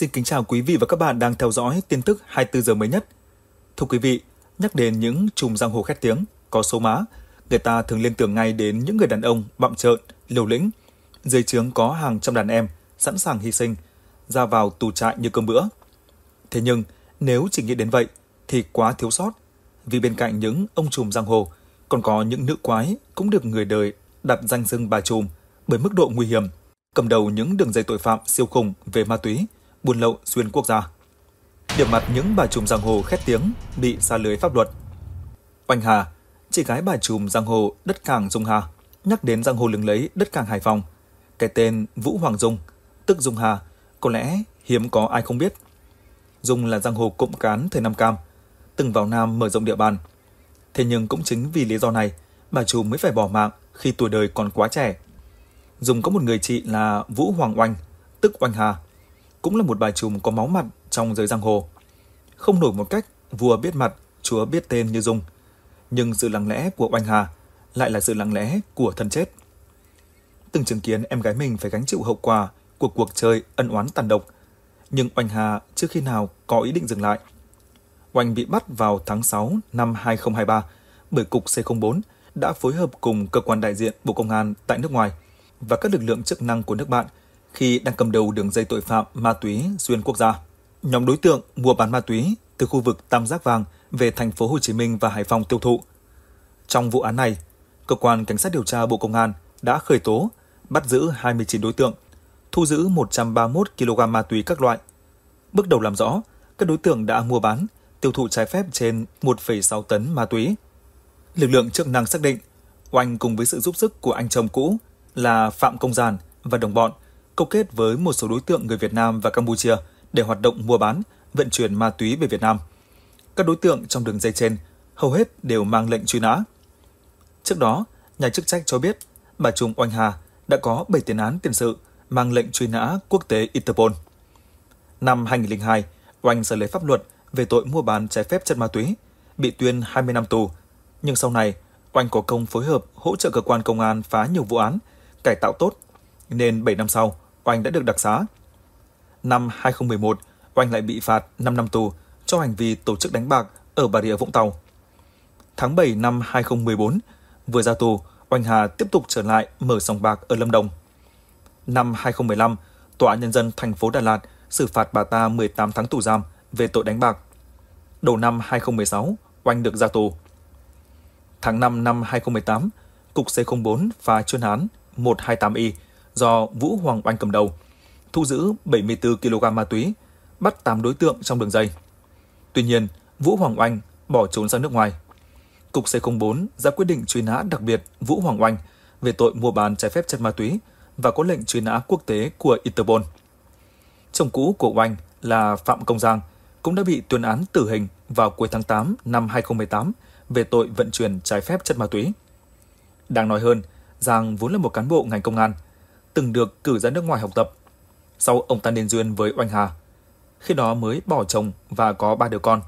Xin kính chào quý vị và các bạn đang theo dõi tin tức 24 giờ mới nhất. Thưa quý vị, nhắc đến những chùm giang hồ khét tiếng, có số má, người ta thường liên tưởng ngay đến những người đàn ông bặm trợn, liều lĩnh. Dưới trướng có hàng trăm đàn em, sẵn sàng hy sinh, ra vào tù trại như cơm bữa. Thế nhưng, nếu chỉ nghĩ đến vậy, thì quá thiếu sót. Vì bên cạnh những ông trùm giang hồ, còn có những nữ quái cũng được người đời đặt danh xưng bà trùm bởi mức độ nguy hiểm, cầm đầu những đường dây tội phạm siêu khủng về ma túy – buôn lậu xuyên quốc gia. Điểm mặt những bà trùm giang hồ khét tiếng bị xa lưới pháp luật. Oanh Hà, chị gái bà trùm giang hồ đất cảng Dung Hà, nhắc đến giang hồ lừng lấy đất cảng Hải Phòng. Cái tên Vũ Hoàng Dung, tức Dung Hà, có lẽ hiếm có ai không biết. Dung là giang hồ cụm cán thời Nam Cam, từng vào Nam mở rộng địa bàn. Thế nhưng cũng chính vì lý do này, bà trùm mới phải bỏ mạng khi tuổi đời còn quá trẻ. Dung có một người chị là Vũ Hoàng Oanh, tức Oanh Hà, cũng là một bài trùm có máu mặt trong giới giang hồ. Không nổi một cách vua biết mặt, chúa biết tên như Dung. Nhưng sự lặng lẽ của Oanh Hà lại là sự lặng lẽ của thân chết. Từng chứng kiến em gái mình phải gánh chịu hậu quả của cuộc chơi ân oán tàn độc. Nhưng Oanh Hà trước khi nào có ý định dừng lại. Oanh bị bắt vào tháng 6 năm 2023 bởi Cục C04 đã phối hợp cùng cơ quan đại diện Bộ Công an tại nước ngoài và các lực lượng chức năng của nước bạn – khi đang cầm đầu đường dây tội phạm ma túy xuyên quốc gia. Nhóm đối tượng mua bán ma túy từ khu vực Tam Giác Vàng về thành phố Hồ Chí Minh và Hải Phòng tiêu thụ. Trong vụ án này, cơ quan cảnh sát điều tra Bộ Công an đã khởi tố, bắt giữ 29 đối tượng, thu giữ 131 kg ma túy các loại. Bước đầu làm rõ, các đối tượng đã mua bán, tiêu thụ trái phép trên 1,6 tấn ma túy. Lực lượng chức năng xác định, Oanh cùng với sự giúp sức của anh chồng cũ là Phạm Công Giàn và đồng bọn – câu kết với một số đối tượng người Việt Nam và Campuchia để hoạt động mua bán, vận chuyển ma túy về Việt Nam. Các đối tượng trong đường dây trên hầu hết đều mang lệnh truy nã. Trước đó, nhà chức trách cho biết bà Trung Oanh Hà đã có 7 tiền án tiền sự mang lệnh truy nã quốc tế Interpol. Năm 2002, Oanh xử lý pháp luật về tội mua bán trái phép chất ma túy, bị tuyên 20 năm tù. Nhưng sau này, Oanh có công phối hợp hỗ trợ cơ quan công an phá nhiều vụ án, cải tạo tốt, nên 7 năm sau, Oanh đã được đặc xá. Năm 2011, Oanh lại bị phạt 5 năm tù cho hành vi tổ chức đánh bạc ở Bà Rịa Vũng Tàu. Tháng 7 năm 2014, vừa ra tù, Oanh Hà tiếp tục trở lại mở sòng bạc ở Lâm Đồng. Năm 2015, Tòa án Nhân dân thành phố Đà Lạt xử phạt bà ta 18 tháng tù giam về tội đánh bạc. Đầu năm 2016, Oanh được ra tù. Tháng 5 năm 2018, Cục C04 phá chuyên án 128Y do Vũ Hoàng Oanh cầm đầu, thu giữ 74 kg ma túy, bắt 8 đối tượng trong đường dây. Tuy nhiên, Vũ Hoàng Oanh bỏ trốn sang nước ngoài. Cục C04 ra quyết định truy nã đặc biệt Vũ Hoàng Oanh về tội mua bán trái phép chất ma túy và có lệnh truy nã quốc tế của Interpol. Chồng cũ của Oanh là Phạm Công Giang cũng đã bị tuyên án tử hình vào cuối tháng 8 năm 2018 về tội vận chuyển trái phép chất ma túy. Đáng nói hơn, Giang vốn là một cán bộ ngành công an – từng được cử ra nước ngoài học tập. Sau ông ta nên duyên với Oanh Hà, khi đó mới bỏ chồng và có ba đứa con.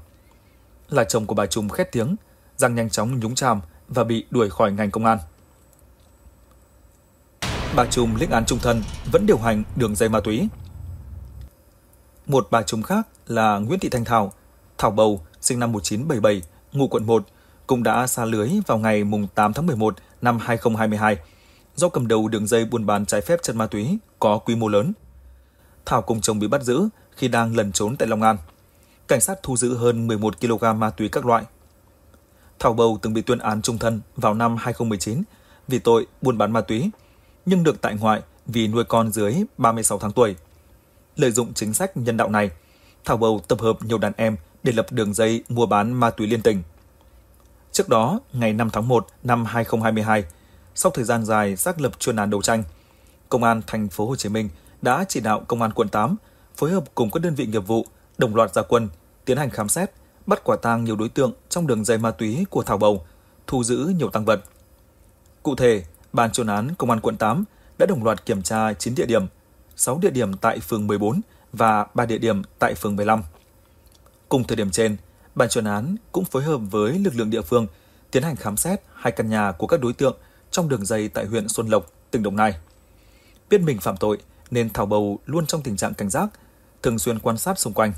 Là chồng của bà Trung khét tiếng, Giang nhanh chóng nhúng chàm và bị đuổi khỏi ngành công an. Bà Trùng lĩnh án trung thân vẫn điều hành đường dây ma túy. Một bà Trùng khác là Nguyễn Thị Thanh Thảo, Thảo Bầu, sinh năm 1977, ngụ quận 1, cũng đã xa lưới vào ngày 8 tháng 11 năm 2022 do cầm đầu đường dây buôn bán trái phép chất ma túy có quy mô lớn. Thảo cùng chồng bị bắt giữ khi đang lẩn trốn tại Long An. Cảnh sát thu giữ hơn 11 kg ma túy các loại. Thảo Bầu từng bị tuyên án trung thân vào năm 2019 vì tội buôn bán ma túy, nhưng được tại ngoại vì nuôi con dưới 36 tháng tuổi. Lợi dụng chính sách nhân đạo này, Thảo Bầu tập hợp nhiều đàn em để lập đường dây mua bán ma túy liên tỉnh. Trước đó, ngày 5 tháng 1 năm 2022, sau thời gian dài xác lập chuyên án đấu tranh, Công an thành phố Hồ Chí Minh đã chỉ đạo Công an quận 8 phối hợp cùng các đơn vị nghiệp vụ đồng loạt ra quân, tiến hành khám xét, bắt quả tang nhiều đối tượng trong đường dây ma túy của Thảo Bầu, thu giữ nhiều tăng vật. Cụ thể, ban chuyên án Công an quận 8 đã đồng loạt kiểm tra 9 địa điểm, 6 địa điểm tại phường 14 và 3 địa điểm tại phường 15. Cùng thời điểm trên, ban chuyên án cũng phối hợp với lực lượng địa phương tiến hành khám xét hai căn nhà của các đối tượng – trong đường dây tại huyện Xuân Lộc, tỉnh Đồng Nai. Biết mình phạm tội nên Thảo Bầu luôn trong tình trạng cảnh giác, thường xuyên quan sát xung quanh.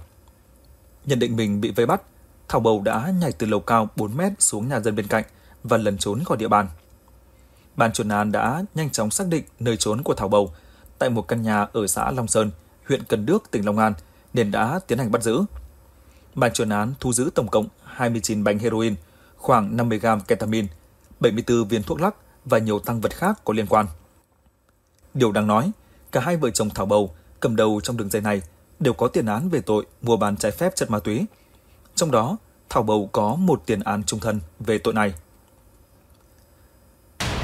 Nhận định mình bị vây bắt, Thảo Bầu đã nhảy từ lầu cao 4 mét xuống nhà dân bên cạnh và lẩn trốn khỏi địa bàn. Ban chuyên án đã nhanh chóng xác định nơi trốn của Thảo Bầu tại một căn nhà ở xã Long Sơn, huyện Cần Đước, tỉnh Long An nên đã tiến hành bắt giữ. Ban chuyên án thu giữ tổng cộng 29 bánh heroin, khoảng 50 g ketamine, 74 viên thuốc lắc, và nhiều tăng vật khác có liên quan. Điều đáng nói, cả hai vợ chồng Thảo Bầu cầm đầu trong đường dây này đều có tiền án về tội mua bán trái phép chất ma túy. Trong đó, Thảo Bầu có một tiền án trung thân về tội này.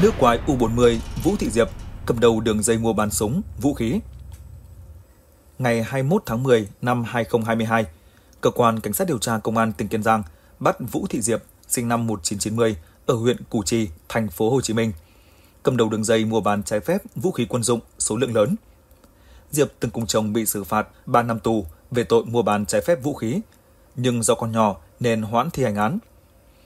Nước quái U40 Vũ Thị Diệp cầm đầu đường dây mua bán súng, vũ khí. Ngày 21 tháng 10 năm 2022, Cơ quan Cảnh sát điều tra Công an tỉnh Kiên Giang bắt Vũ Thị Diệp, sinh năm 1990, ở huyện Củ Chi, thành phố Hồ Chí Minh, cầm đầu đường dây mua bán trái phép vũ khí quân dụng số lượng lớn. Diệp từng cùng chồng bị xử phạt 3 năm tù về tội mua bán trái phép vũ khí, nhưng do con nhỏ nên hoãn thi hành án.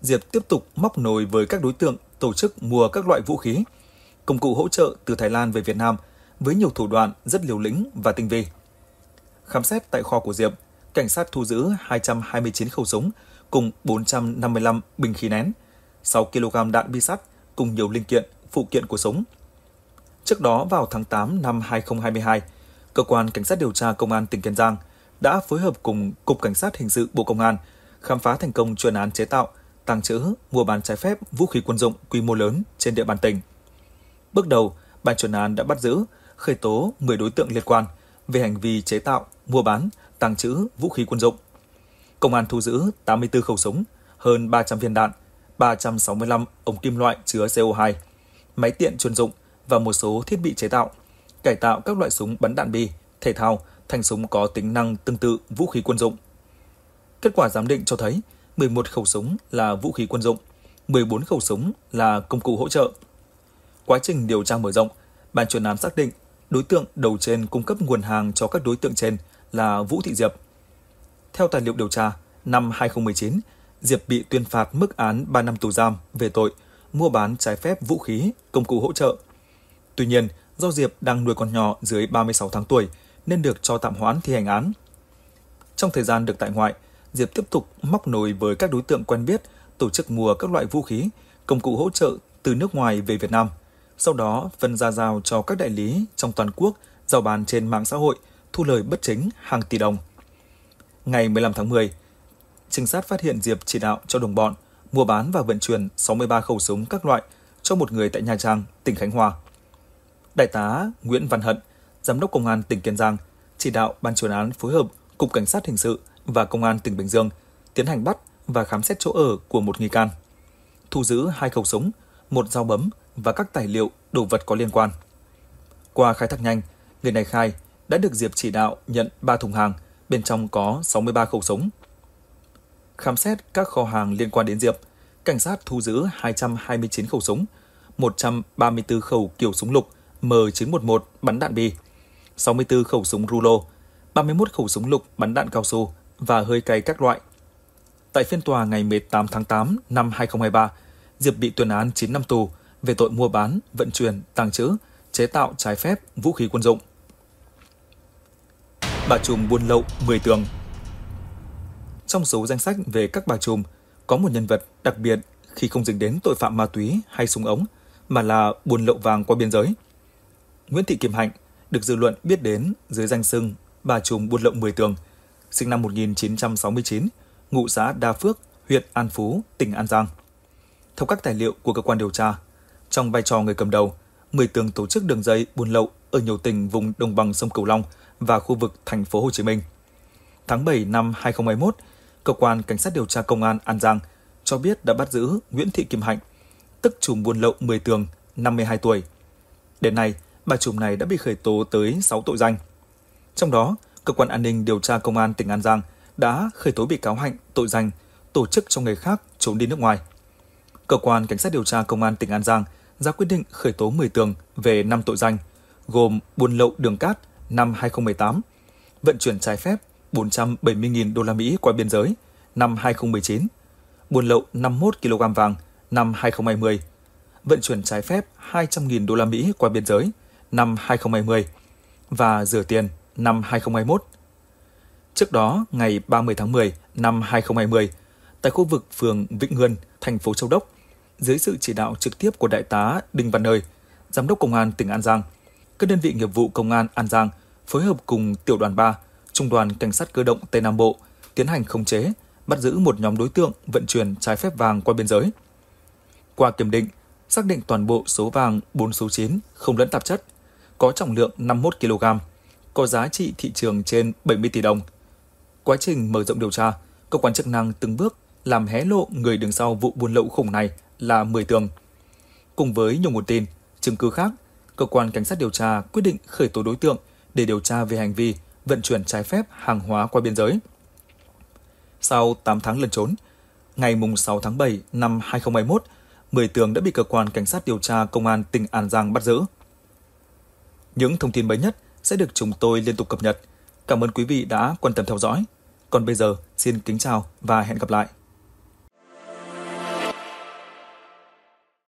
Diệp tiếp tục móc nối với các đối tượng tổ chức mua các loại vũ khí, công cụ hỗ trợ từ Thái Lan về Việt Nam với nhiều thủ đoạn rất liều lĩnh và tinh vi. Khám xét tại kho của Diệp, cảnh sát thu giữ 229 khẩu súng cùng 455 bình khí nén, 6 kg đạn bi sắt cùng nhiều linh kiện, phụ kiện của súng. Trước đó vào tháng 8 năm 2022, cơ quan cảnh sát điều tra công an tỉnh Kiên Giang đã phối hợp cùng cục cảnh sát hình sự Bộ Công an khám phá thành công chuyên án chế tạo, tàng trữ, mua bán trái phép vũ khí quân dụng quy mô lớn trên địa bàn tỉnh. Bước đầu, ban chuyên án đã bắt giữ, khởi tố 10 đối tượng liên quan về hành vi chế tạo, mua bán, tàng trữ vũ khí quân dụng. Công an thu giữ 84 khẩu súng, hơn 300 viên đạn, 365 ống kim loại chứa CO2, máy tiện chuyên dụng và một số thiết bị chế tạo, cải tạo các loại súng bắn đạn bi, thể thao thành súng có tính năng tương tự vũ khí quân dụng. Kết quả giám định cho thấy 11 khẩu súng là vũ khí quân dụng, 14 khẩu súng là công cụ hỗ trợ. Quá trình điều tra mở rộng, ban chuyên án xác định đối tượng đầu trên cung cấp nguồn hàng cho các đối tượng trên là Vũ Thị Diệp. Theo tài liệu điều tra, năm 2019, Diệp bị tuyên phạt mức án 3 năm tù giam về tội mua bán trái phép vũ khí, công cụ hỗ trợ. Tuy nhiên, do Diệp đang nuôi con nhỏ dưới 36 tháng tuổi nên được cho tạm hoãn thi hành án. Trong thời gian được tại ngoại, Diệp tiếp tục móc nối với các đối tượng quen biết tổ chức mua các loại vũ khí, công cụ hỗ trợ từ nước ngoài về Việt Nam, sau đó phân ra giao cho các đại lý trong toàn quốc giao bán trên mạng xã hội, thu lời bất chính hàng tỷ đồng. Ngày 15 tháng 10, trinh sát phát hiện Diệp chỉ đạo cho đồng bọn mua bán và vận chuyển 63 khẩu súng các loại cho một người tại Nha Trang, tỉnh Khánh Hòa. Đại tá Nguyễn Văn Hận, Giám đốc Công an tỉnh Kiên Giang, chỉ đạo Ban chuyên án phối hợp Cục Cảnh sát Hình sự và Công an tỉnh Bình Dương tiến hành bắt và khám xét chỗ ở của một nghi can. Thu giữ hai khẩu súng, một dao bấm và các tài liệu, đồ vật có liên quan. Qua khai thác nhanh, người này khai đã được Diệp chỉ đạo nhận 3 thùng hàng, bên trong có 63 khẩu súng, khám xét các kho hàng liên quan đến Diệp, cảnh sát thu giữ 229 khẩu súng, 134 khẩu kiểu súng lục M911 bắn đạn bi, 64 khẩu súng rulo, 31 khẩu súng lục bắn đạn cao su và hơi cay các loại. Tại phiên tòa ngày 18 tháng 8 năm 2023, Diệp bị tuyên án 9 năm tù về tội mua bán, vận chuyển, tàng trữ, chế tạo trái phép vũ khí quân dụng. Bà trùm buôn lậu 10 tường trong số danh sách về các bà trùm có một nhân vật đặc biệt khi không dính đến tội phạm ma túy hay súng ống, mà là buôn lậu vàng qua biên giới. Nguyễn Thị Kim Hạnh được dư luận biết đến dưới danh xưng bà trùm buôn lậu 10 tường, sinh năm 1969, ngụ xã Đa Phước, huyện An Phú, tỉnh An Giang. Theo các tài liệu của cơ quan điều tra, trong vai trò người cầm đầu, 10 tường tổ chức đường dây buôn lậu ở nhiều tỉnh vùng đồng bằng sông Cửu Long và khu vực thành phố Hồ Chí Minh. Tháng 7 năm 2021, cơ quan cảnh sát điều tra công an An Giang cho biết đã bắt giữ Nguyễn Thị Kim Hạnh, tức trùm buôn lậu 10 tường, 52 tuổi. Đến nay, bà trùm này đã bị khởi tố tới 6 tội danh. Trong đó, cơ quan an ninh điều tra công an tỉnh An Giang đã khởi tố bị cáo Hạnh tội danh tổ chức cho người khác trốn đi nước ngoài. Cơ quan cảnh sát điều tra công an tỉnh An Giang ra quyết định khởi tố 10 tường về 5 tội danh, gồm buôn lậu đường cát năm 2018, vận chuyển trái phép 470.000 đô la Mỹ qua biên giới năm 2019, buôn lậu 51 kg vàng năm 2020, vận chuyển trái phép 200.000 đô la Mỹ qua biên giới năm 2020 và rửa tiền năm 2021. Trước đó, ngày 30 tháng 10 năm 2020, tại khu vực phường Vĩnh Ngươn, thành phố Châu Đốc, dưới sự chỉ đạo trực tiếp của Đại tá Đinh Văn Nơi, Giám đốc Công an tỉnh An Giang, các đơn vị nghiệp vụ Công an An Giang phối hợp cùng Tiểu đoàn 3, Trung đoàn Cảnh sát cơ động Tây Nam Bộ tiến hành khống chế, bắt giữ một nhóm đối tượng vận chuyển trái phép vàng qua biên giới. Qua kiểm định, xác định toàn bộ số vàng 4 số 9 không lẫn tạp chất, có trọng lượng 51 kg, có giá trị thị trường trên 70 tỷ đồng. Quá trình mở rộng điều tra, cơ quan chức năng từng bước làm hé lộ người đứng sau vụ buôn lậu khủng này là 10 tường. Cùng với nhiều nguồn tin, chứng cứ khác, cơ quan cảnh sát điều tra quyết định khởi tố đối tượng để điều tra về hành vi vận chuyển trái phép hàng hóa qua biên giới. Sau 8 tháng lần trốn, ngày 6 tháng 7 năm 2021, 10 tường đã bị cơ quan cảnh sát điều tra công an tỉnh An Giang bắt giữ. Những thông tin mới nhất sẽ được chúng tôi liên tục cập nhật. Cảm ơn quý vị đã quan tâm theo dõi. Còn bây giờ, xin kính chào và hẹn gặp lại.